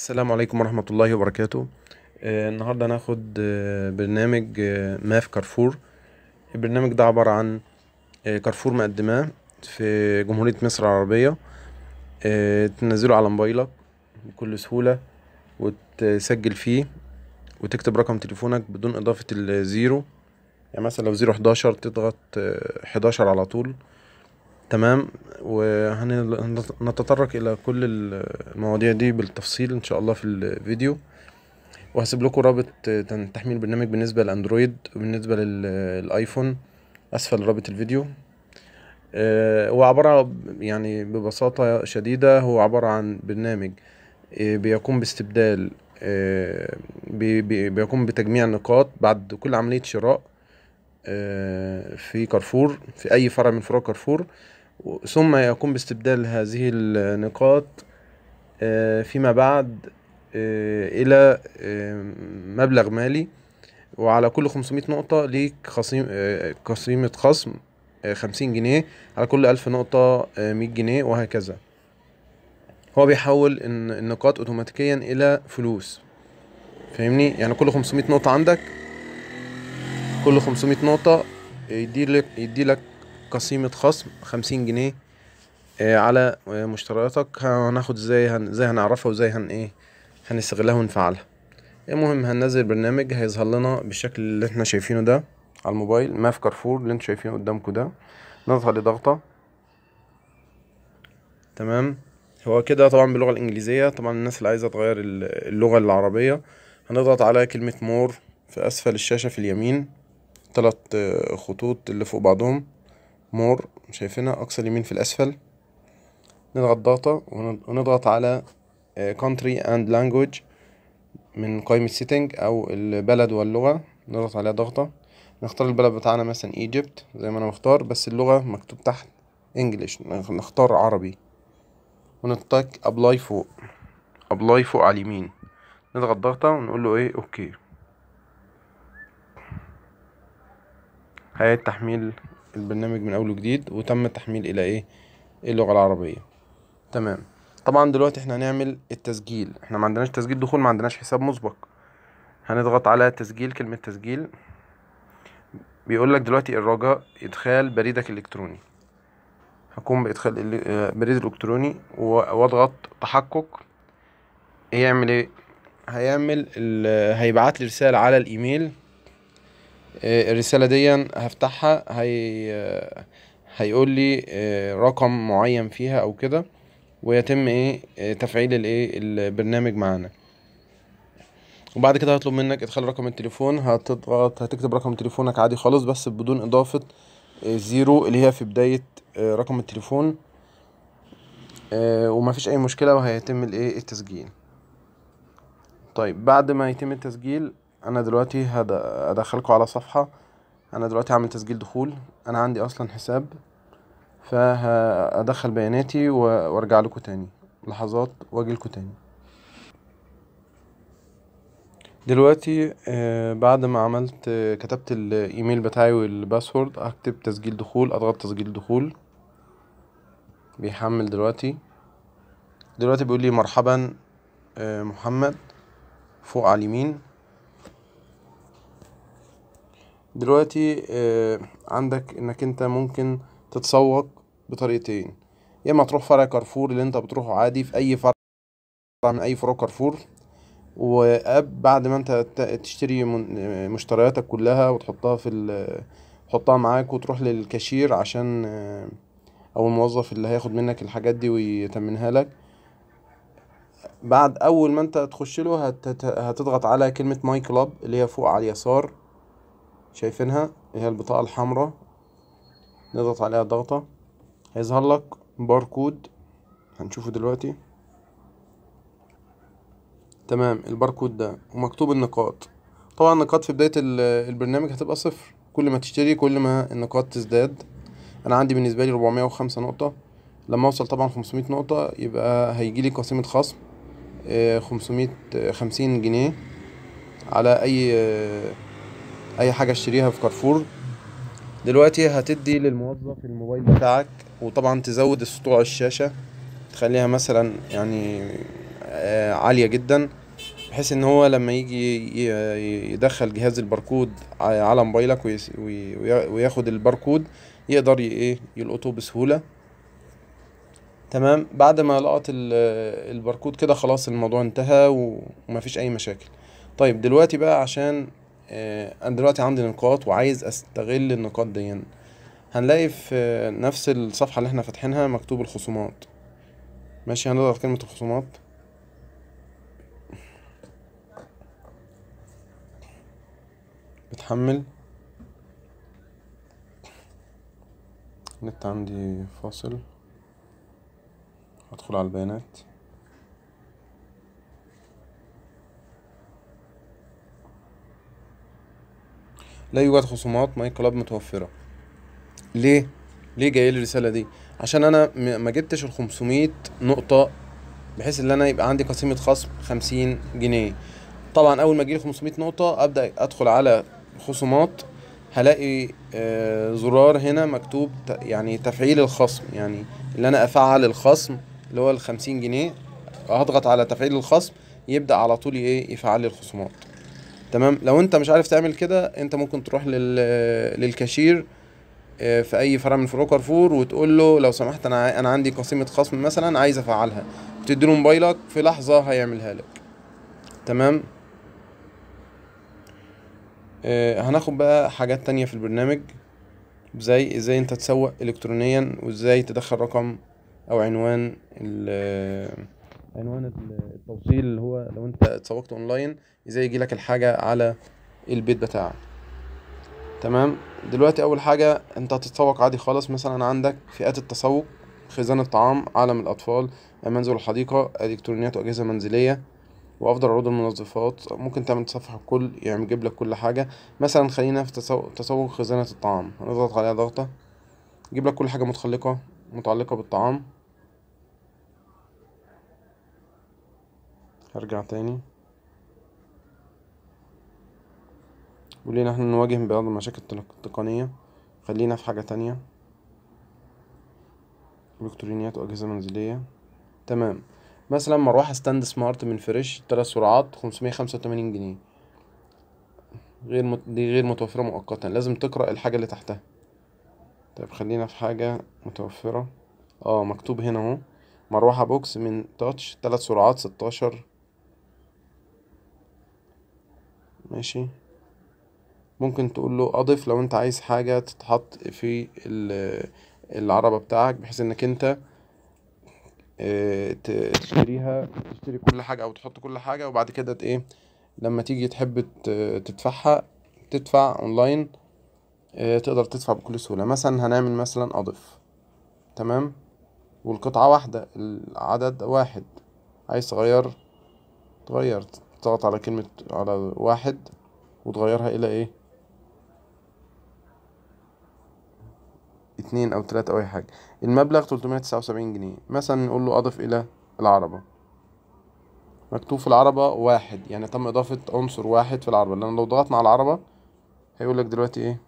السلام عليكم ورحمة الله وبركاته آه، النهاردة هناخد آه، برنامج آه، ما ماف كارفور البرنامج ده عبارة عن كارفور مقدماه في جمهورية مصر العربية تنزله على موبايلك بكل سهولة وتسجل فيه وتكتب رقم تليفونك بدون إضافة الزيرو يعني مثلا لو زيرو حداشر تضغط حداشر على طول تمام وهنتطرق الى كل المواضيع دي بالتفصيل ان شاء الله في الفيديو وهسيب لكم رابط تحميل البرنامج بالنسبه للاندرويد وبالنسبه للايفون اسفل رابط الفيديو آه، هو عباره يعني ببساطه شديده هو عباره عن برنامج آه، بيقوم باستبدال آه، بيقوم بتجميع نقاط بعد كل عمليه شراء في كارفور في اي فرع من فروع كارفور ثم يقوم باستبدال هذه النقاط آه، فيما بعد آه، إلى آه، مبلغ مالي وعلى كل 500 نقطة ليك خصيم قسيمة خصم 50 جنيه على كل 1000 نقطة 100 جنيه وهكذا هو بيحول النقاط اوتوماتيكيا الى فلوس فاهمني يعني كل 500 نقطة عندك كل 500 نقطة يديلك يديلك قسيمة خصم خمسين جنيه آه، على مشترياتك هناخد ازاي هن... ازاي هنعرفها وازاي هن ايه هنستغلها ونفعلها المهم هننزل برنامج هيظهر لنا بالشكل اللي احنا شايفينه ده على الموبايل ماف كارفور اللي انتوا شايفينه قدامكم ده نضغط عليه ضغطه تمام هو كده طبعا باللغه الانجليزيه طبعا الناس اللي عايزه تغير اللغه العربيه هنضغط على كلمه مور في اسفل الشاشه في اليمين ثلاث خطوط اللي فوق بعضهم مور شايفينها اقصى اليمين في الاسفل نضغط داتا ونضغط على آه، country and language من قائمة سيتنج او البلد واللغة نضغط عليها ضغطة نختار البلد بتاعنا مثلا ايجيبت زي ما انا مختار بس اللغة مكتوب تحت انجلش نختار عربي ونتك ابلاي فوق ابلاي فوق على اليمين نضغط ضغطة ونقول له ايه اوكي هيا التحميل البرنامج من اول وجديد وتم التحميل الى إيه؟, ايه اللغه العربيه تمام طبعا دلوقتي احنا هنعمل التسجيل احنا ما عندناش تسجيل دخول ما عندناش حساب مسبق هنضغط على تسجيل كلمه تسجيل بيقول لك دلوقتي الرجاء ادخال بريدك الالكتروني هقوم بادخال آه، بريد الالكتروني واضغط تحقق هيعمل ايه هيعمل هيبعت لي رساله على الايميل آه، الرساله دي هفتحها هي آه، هيقول لي آه، رقم معين فيها او كده ويتم ايه تفعيل الايه البرنامج معانا وبعد كده هطلب منك ادخال رقم التليفون هتضغط هتكتب رقم تليفونك عادي خالص بس بدون اضافه زيرو اللي هي في بدايه رقم التليفون ومفيش اي مشكله وهيتم الايه التسجيل طيب بعد ما يتم التسجيل انا دلوقتي هد... هدخلكم على صفحة انا دلوقتي عامل تسجيل دخول انا عندي اصلا حساب فهدخل بياناتي وارجع لكم تاني لحظات واجي لكم تاني دلوقتي آه، بعد ما عملت كتبت الايميل بتاعي والباسورد هكتب تسجيل دخول اضغط تسجيل دخول بيحمل دلوقتي دلوقتي بيقول لي مرحبا آه، محمد فوق على اليمين دلوقتي آه، عندك انك انت ممكن تتسوق بطريقتين يا اما تروح فرع كارفور اللي انت بتروحه عادي في اي فرع من اي فروع كارفور وبعد ما انت تشتري مشترياتك كلها وتحطها في تحطها معاك وتروح للكاشير عشان آه، او الموظف اللي هياخد منك الحاجات دي ويتمنها لك بعد اول ما انت تخش له هتضغط على كلمه ماي كلاب اللي هي فوق على اليسار شايفينها هي البطاقة الحمراء نضغط عليها ضغطة هيظهر لك باركود هنشوفه دلوقتي تمام الباركود ده ومكتوب النقاط طبعا النقاط في بداية البرنامج هتبقى صفر كل ما تشتري كل ما النقاط تزداد انا عندي بالنسبة لي ربعمية وخمسة نقطة لما اوصل طبعا خمسمية نقطة يبقى هيجيلي قسيمة خصم آه، خمسمية خمسين جنيه على اي آه، اي حاجه اشتريها في كارفور دلوقتي هتدي للموظف الموبايل بتاعك وطبعا تزود سطوع الشاشه تخليها مثلا يعني آه، عاليه جدا بحيث ان هو لما يجي يدخل جهاز الباركود على موبايلك وياخد الباركود يقدر ايه يلقطه بسهوله تمام بعد ما لقط الباركود كده خلاص الموضوع انتهى ومفيش اي مشاكل طيب دلوقتي بقى عشان آه، انا دلوقتي عندي نقاط وعايز استغل النقاط دي هنلاقي في نفس الصفحة اللي احنا فاتحينها مكتوب الخصومات ماشي هنضغط كلمة الخصومات بتحمل النت عندي فاصل هدخل على البيانات لا يوجد خصومات ماي كلاب متوفره ليه ليه جايه لي الرساله دي عشان انا ما جبتش ال 500 نقطه بحيث ان انا يبقى عندي قسيمه خصم 50 جنيه طبعا اول ما اجيلي 500 نقطه ابدا ادخل على خصومات هلاقي آه، زرار هنا مكتوب يعني تفعيل الخصم يعني اللي انا افعل الخصم اللي هو ال 50 جنيه هضغط على تفعيل الخصم يبدا على طول ايه يفعل لي الخصومات تمام لو انت مش عارف تعمل كده انت ممكن تروح لل... للكاشير آه، في اي فرع من فروع كارفور وتقول له لو سمحت انا انا عندي قسيمه خصم مثلا عايز افعلها تدي له موبايلك في لحظه هيعملها لك تمام آه، هناخد بقى حاجات تانية في البرنامج زي ازاي انت تسوق الكترونيا وازاي تدخل رقم او عنوان ال عنوان التوصيل اللي هو لو انت اتسوقت اونلاين ازاي يجي لك الحاجه على البيت بتاعك تمام دلوقتي اول حاجه انت هتتسوق عادي خالص مثلا عندك فئات التسوق خزان الطعام عالم الاطفال منزل الحديقه الكترونيات واجهزه منزليه وافضل عروض المنظفات ممكن تعمل تصفح الكل يعني يجيب لك كل حاجه مثلا خلينا في تسوق, تسوق خزانه الطعام هنضغط عليها ضغطه يجيب لك كل حاجه متخلقه متعلقه بالطعام هرجع تاني ولينا احنا نواجه بعض المشاكل التقنية خلينا في حاجة تانية الكترونيات واجهزة منزلية تمام مثلا مروحة ستاند سمارت من فريش تلات سرعات خمسمية خمسة وتمانين جنيه غير مت... دي غير متوفرة مؤقتا لازم تقرأ الحاجة اللي تحتها طيب خلينا في حاجة متوفرة اه مكتوب هنا اهو مروحة بوكس من تاتش تلات سرعات ستاشر ماشي ممكن تقول له اضف لو انت عايز حاجة تتحط في آه، العربة بتاعك بحيث انك انت آه، تشتريها تشتري كل حاجة او تحط كل حاجة وبعد كده ايه لما تيجي تحب تدفعها تدفع اونلاين آه، تقدر تدفع بكل سهولة مثلا هنعمل مثلا اضف تمام والقطعة واحدة العدد واحد عايز تغير تغيرت تضغط على كلمة على واحد وتغيرها إلى إيه اتنين أو تلاتة أو أي حاجة المبلغ تلتمية تسعة وسبعين جنيه مثلا نقول له أضف إلى العربة مكتوب في العربة واحد يعني تم إضافة عنصر واحد في العربة لأن لو ضغطنا على العربة هيقول لك دلوقتي إيه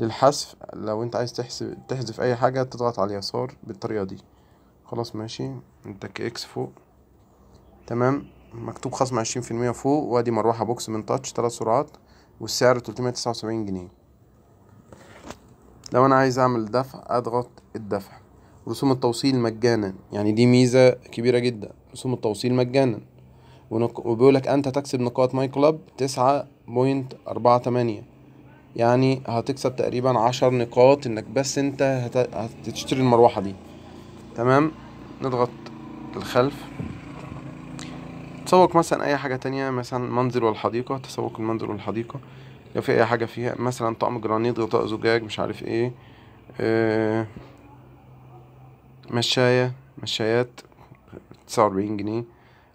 للحذف لو أنت عايز تحسب تحذف أي حاجة تضغط على اليسار بالطريقة دي خلاص ماشي أنت إكس فوق تمام مكتوب خصم عشرين في المية فوق وادي مروحة بوكس من تاتش تلات سرعات والسعر تلتمية تسعة وسبعين جنيه لو انا عايز اعمل دفع اضغط الدفع رسوم التوصيل مجانا يعني دي ميزة كبيرة جدا رسوم التوصيل مجانا وبيقولك انت تكسب نقاط ماي كلاب تسعة بوينت أربعة تمانية يعني هتكسب تقريبا عشر نقاط انك بس انت هت... هتشتري المروحة دي تمام نضغط الخلف تسوق مثلا اي حاجه تانية مثلا منزل والحديقه تسوق المنزل والحديقه لو في اي حاجه فيها مثلا طقم جرانيت غطاء زجاج مش عارف ايه آه، مشايه مشايات تسعة وأربعين جنيه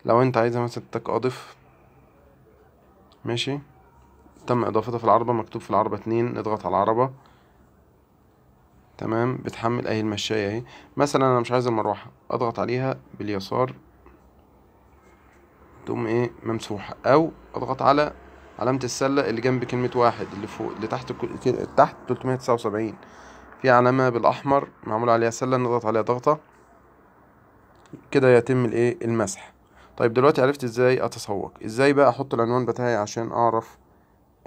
لو انت عايزها مثلا تقاضف ماشي تم اضافتها في العربة مكتوب في العربة اتنين اضغط على العربة تمام بتحمل اهي المشاية اهي مثلا انا مش عايز المروحة اضغط عليها باليسار تقوم ايه ممسوحه او اضغط على علامه السله اللي جنب كلمه واحد اللي فوق اللي تحت تحت تلتمية تسعة وسبعين في علامه بالاحمر معمول عليها سله نضغط عليها ضغطه كده يتم الايه المسح طيب دلوقتي عرفت ازاي اتسوق ازاي بقى احط العنوان بتاعي عشان اعرف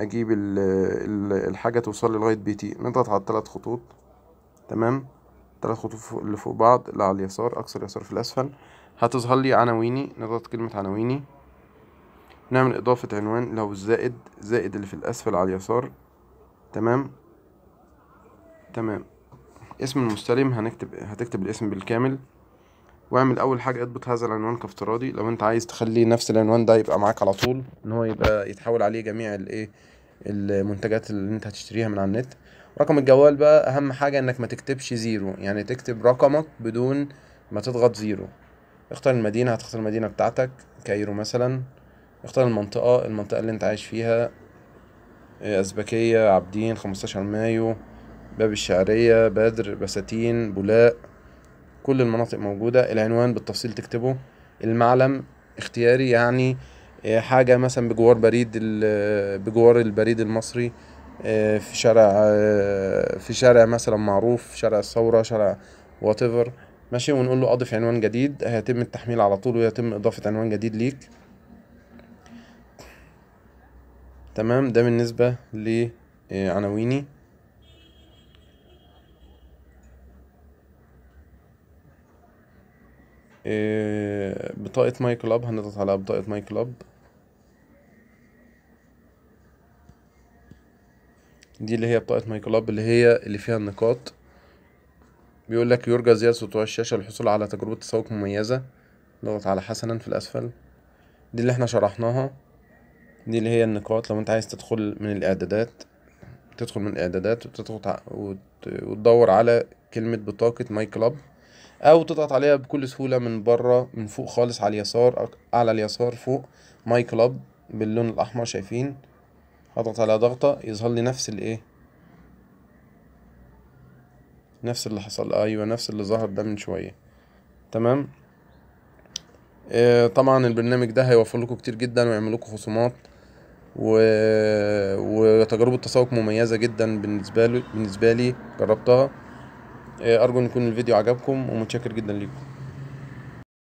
اجيب ال الـ الحاجه توصل لي لغايه بيتي نضغط على الثلاث خطوط تمام ثلاث خطوط اللي فوق بعض اللي على اليسار اكثر يسار في الاسفل هتظهر لي عناويني نضغط كلمة عناويني نعمل إضافة عنوان لو الزائد زائد اللي في الأسفل على اليسار تمام تمام اسم المستلم هنكتب هتكتب الاسم بالكامل واعمل اول حاجه اضبط هذا العنوان كافتراضي لو انت عايز تخلي نفس العنوان ده يبقى معاك على طول ان هو يبقى يتحول عليه جميع الايه المنتجات اللي انت هتشتريها من على النت رقم الجوال بقى اهم حاجه انك ما تكتبش زيرو يعني تكتب رقمك بدون ما تضغط زيرو اختار المدينة هتختار المدينة بتاعتك كايرو مثلا اختار المنطقة المنطقة اللي انت عايش فيها آه، أزبكية عابدين خمستاشر مايو باب الشعرية بدر بساتين بولاق كل المناطق موجودة العنوان بالتفصيل تكتبه المعلم اختياري يعني آه، حاجة مثلا بجوار بريد آه، بجوار البريد المصري في شارع في شارع مثلا معروف شارع الثورة شارع واتيفر ماشي ونقول له اضف عنوان جديد هيتم التحميل على طول ويتم اضافة عنوان جديد ليك تمام ده بالنسبة لعناويني آه، بطاقة ماي كلاب هنضغط على بطاقة ماي كلاب دي اللي هي بطاقة ماي كلاب اللي هي اللي فيها النقاط بيقول لك يرجى زيادة سطوع الشاشة للحصول على تجربة تسوق مميزة ضغط على حسنا في الأسفل دي اللي احنا شرحناها دي اللي هي النقاط لو انت عايز تدخل من الإعدادات تدخل من الإعدادات وتضغط وتدور على كلمة بطاقة ماي كلاب أو تضغط عليها بكل سهولة من بره من فوق خالص على اليسار على اليسار فوق ماي كلاب باللون الأحمر شايفين هضغط على ضغطة يظهر لي نفس الإيه نفس اللي حصل ايوه نفس اللي ظهر ده من شويه تمام آه طبعا البرنامج ده هيوفر لكم كتير جدا ويعمل لكم خصومات و... وتجربه تسوق مميزه جدا بالنسبه لي بالنسبه لي جربتها آه ارجو ان يكون الفيديو عجبكم ومتشكر جدا ليكم